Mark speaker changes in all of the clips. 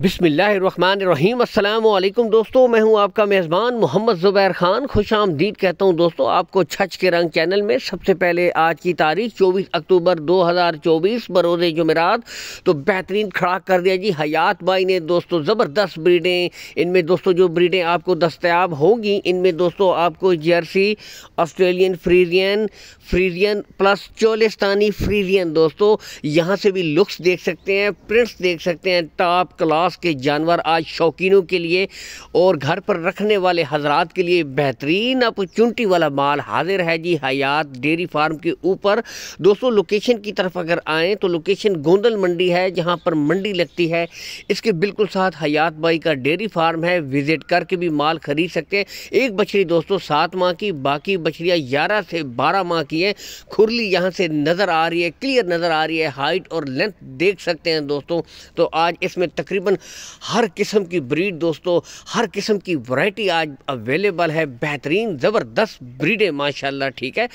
Speaker 1: बिसमीम दोस्तों मैं हूं आपका मेज़बान मोहम्मद ज़ुबैर ख़ान खुश आमदीद कहता हूं दोस्तों आपको छच के रंग चैनल में सबसे पहले आज की तारीख 24 अक्टूबर 2024 बरोज़ जमेरात तो बेहतरीन खड़ा कर दिया जी हयात बाई ने दोस्तों ज़बरदस्त ब्रीडें इनमें दोस्तों जो ब्रीडें आपको दस्तयाब होंगी इनमें दोस्तों आपको Jersey Australian Friesian Friesian plus Cholistani Friesian दोस्तों यहाँ से भी लुक्स देख सकते हैं प्रिंट्स देख सकते हैं टॉप क्लास पास के जानवर आज शौकीनों के लिए और घर पर रखने वाले हजरात के लिए बेहतरीन अपॉर्चुनिटी वाला माल हाजिर है जी हयात डेयरी फार्म के ऊपर दोस्तों लोकेशन की तरफ अगर आएँ तो लोकेशन गोंदल मंडी है जहाँ पर मंडी लगती है इसके बिल्कुल साथ हयात बाई का डेयरी फार्म है विज़िट करके भी माल खरीद सकते हैं एक बछड़ी दोस्तों सात माह की बाकी बछड़ियाँ ग्यारह से बारह माह की हैं खुरली यहाँ से नज़र आ रही है क्लियर नज़र आ रही है हाइट और लेंथ देख सकते हैं दोस्तों तो आज इसमें तकरीबन तकरीबन हर किस्म की ब्रीड दोस्तों हर किस्म की वैरायटी आज अवेलेबल है बेहतरीन ज़बरदस्त ब्रीड है माशाल्लाह ठीक है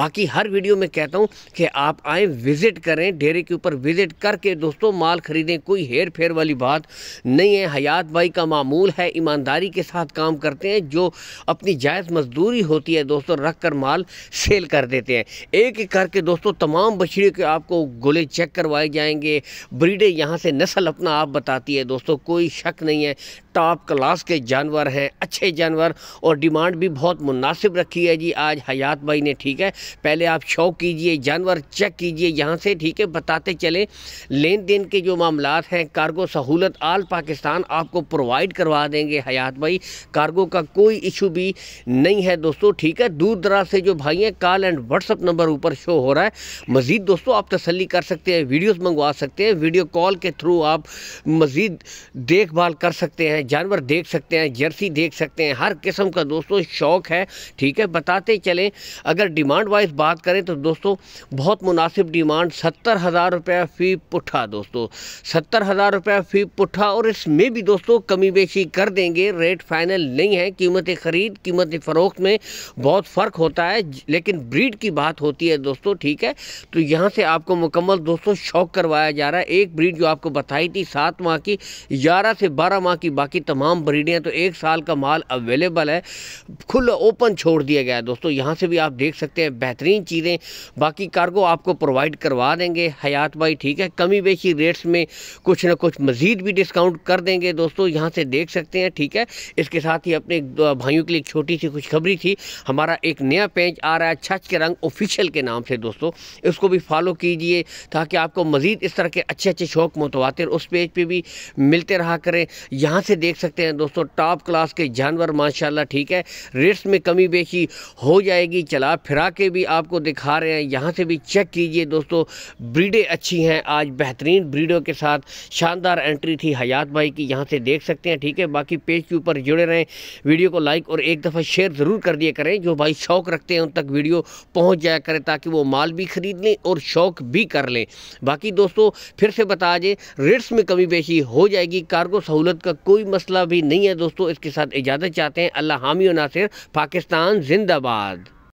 Speaker 1: बाकी हर वीडियो में कहता हूँ कि आप आए विज़िट करें डेरे के ऊपर विज़िट करके दोस्तों माल ख़रीदें कोई हेर फेर वाली बात नहीं है हयात भाई का मामूल है ईमानदारी के साथ काम करते हैं जो अपनी जायज़ मजदूरी होती है दोस्तों रख कर माल सेल कर देते हैं एक एक करके दोस्तों तमाम बछड़ियों के आपको गोले चेक करवाए जाएंगे ब्रीडें यहाँ से नस्ल अपना आप बताती है दोस्तों कोई शक नहीं है टॉप क्लास के जानवर हैं अच्छे जानवर और डिमांड भी बहुत मुनासिब रखी है जी आज हयात भाई ने ठीक है पहले आप शौक कीजिए जानवर चेक कीजिए यहाँ से ठीक है बताते चले लेन देन के जो मामला हैं कार्गो सहूलत आल पाकिस्तान आपको प्रोवाइड करवा देंगे हयात भाई कार्गो का कोई इशू भी नहीं है दोस्तों ठीक है दूर दराज से जो भाई हैं कॉल एंड व्हाट्सअप नंबर ऊपर शो हो रहा है मज़ीद दोस्तों आप तसली कर सकते हैं वीडियोज़ मंगवा सकते हैं वीडियो कॉल के थ्रू आप मज़ीद देखभाल कर सकते हैं हैं जानवर देख सकते हैं जर्सी देख सकते हैं हर किस्म का दोस्तों शौक है ठीक है बताते चलें अगर डिमांड वाइज बात करें तो दोस्तों बहुत मुनासिब डिमांड सत्तर हज़ार रुपया फ़ी पुठा दोस्तों सत्तर हज़ार रुपया फ़ी पुठा और इसमें भी दोस्तों कमी बेशी कर देंगे रेट फाइनल नहीं है कीमत ख़रीद कीमत फ़रोख्त में बहुत फ़र्क होता है लेकिन ब्रीड की बात होती है दोस्तों ठीक है तो यहाँ से आपको मुकम्मल दोस्तों शौक करवाया जा रहा है एक ब्रीड जो आपको बताई थी सात माह की ग्यारह से बारह माह की बाकी बाकी तमाम ब्रीडें तो एक साल का माल अवेलेबल है खुला ओपन छोड़ दिया गया है दोस्तों यहाँ से भी आप देख सकते हैं बेहतरीन चीज़ें बाकी कार्गो आपको प्रोवाइड करवा देंगे हयात भाई ठीक है कमी बेशी रेट्स में कुछ ना कुछ मज़ीद भी डिस्काउंट कर देंगे दोस्तों यहाँ से देख सकते हैं ठीक है इसके साथ ही अपने भाइयों के लिए एक छोटी सी खुशखबरी थी हमारा एक नया पेज आ रहा है छच के रंग ऑफिशियल के नाम से दोस्तों इसको भी फॉलो कीजिए ताकि आपको मज़ीद इस तरह के अच्छे अच्छे शौक मुतवा उस पेज पर भी मिलते रहा करें यहाँ से देख सकते हैं दोस्तों टॉप क्लास के जानवर माशाल्लाह ठीक है रेट्स में कमी बेशी हो जाएगी चला फिरा के भी आपको दिखा रहे हैं यहाँ से भी चेक कीजिए दोस्तों ब्रीडें अच्छी हैं आज बेहतरीन ब्रीडों के साथ शानदार एंट्री थी हयात भाई की यहाँ से देख सकते हैं ठीक है बाकी पेज के ऊपर जुड़े रहें वीडियो को लाइक और एक दफ़ा शेयर ज़रूर कर दिया करें जो भाई शौक़ रखते हैं उन तक वीडियो पहुँच जाया करें ताकि वो माल भी ख़रीद लें और शौक़ भी कर लें बाकी दोस्तों फिर से बता दें रेट्स में कमी बेशी हो जाएगी कार्गो सहूलत का कोई मसला भी नहीं है दोस्तों इसके साथ इजाज़त चाहते हैं अल्लाह हामी नासिर पाकिस्तान जिंदाबाद